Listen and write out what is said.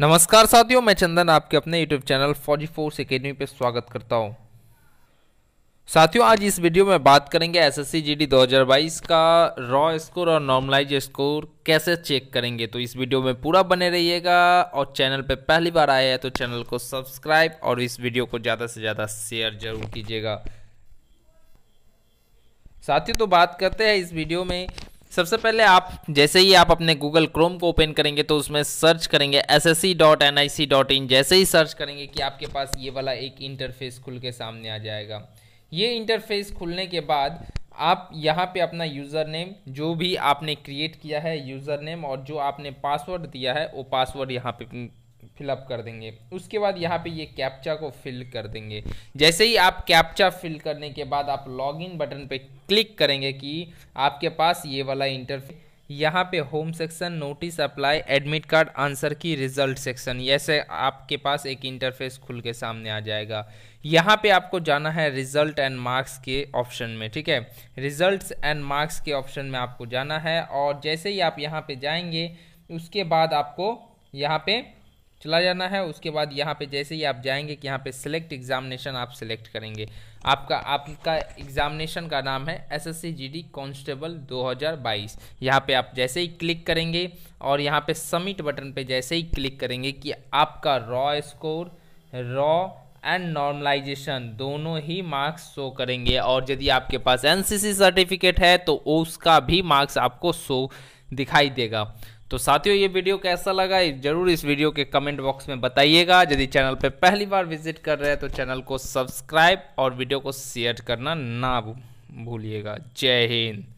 नमस्कार साथियों मैं चंदन आपके अपने YouTube channel Fauji force academy पर स्वागत करता हूं साथियों आज इस वीडियो में बात करेंगे एस एस का रॉ स्कोर और नॉर्मलाइज स्कोर कैसे चेक करेंगे तो इस वीडियो में पूरा बने रहिएगा और चैनल पर पहली बार आया है तो चैनल को सब्सक्राइब और इस वीडियो को ज़्यादा से ज़्यादा शेयर जरूर कीजिएगा साथियों तो बात करते हैं इस वीडियो में सबसे पहले आप जैसे ही आप अपने गूगल क्रोम को ओपन करेंगे तो उसमें सर्च करेंगे S S C dot N I C dot in जैसे ही सर्च करेंगे कि आपके पास ये वाला एक इंटरफेस खुल के सामने आ जाएगा ये इंटरफेस खुलने के बाद आप यहाँ पे अपना यूज़र नेम जो भी आपने क्रिएट किया है यूज़र नेम और जो आपने पासवर्ड दिया है वो पासवर्ड यहाँ पे फिलअप कर देंगे उसके बाद यहाँ पे ये कैप्चा को फिल कर देंगे जैसे ही आप कैप्चा फिल करने के बाद आप लॉगिन बटन पे क्लिक करेंगे कि आपके पास ये वाला इंटरफेस यहाँ पे home section notice apply admit card answer key result section ऐसे आपके पास एक इंटरफेस खुल के सामने आ जाएगा यहाँ पे आपको जाना है रिजल्ट एंड मार्क्स के ऑप्शन में ठीक है रिजल्ट्स एंड मार्क्स के ऑप्शन में आपको जाना है और जैसे ही आप यहाँ पे जाएंगे उसके बाद आपको यहाँ पे चला जाना है उसके बाद यहाँ पे जैसे ही आप जाएंगे कि यहाँ पे सिलेक्ट एग्जामिनेशन आप सिलेक्ट करेंगे आपका आपका एग्जामिनेशन का नाम है एसएससी जीडी कांस्टेबल 2022 यहाँ पे आप जैसे ही क्लिक करेंगे और यहाँ पे सबमिट बटन पे जैसे ही क्लिक करेंगे कि आपका raw score raw and normalization दोनों ही मार्क्स शो करेंगे और यदि आपके पास एन सर्टिफिकेट है तो उसका भी मार्क्स आपको शो दिखाई देगा तो साथियों ये वीडियो कैसा लगा जरूर इस वीडियो के कमेंट बॉक्स में बताइएगा यदि चैनल पर पहली बार विजिट कर रहे हैं तो चैनल को सब्सक्राइब और वीडियो को शेयर करना ना भूलिएगा जय हिंद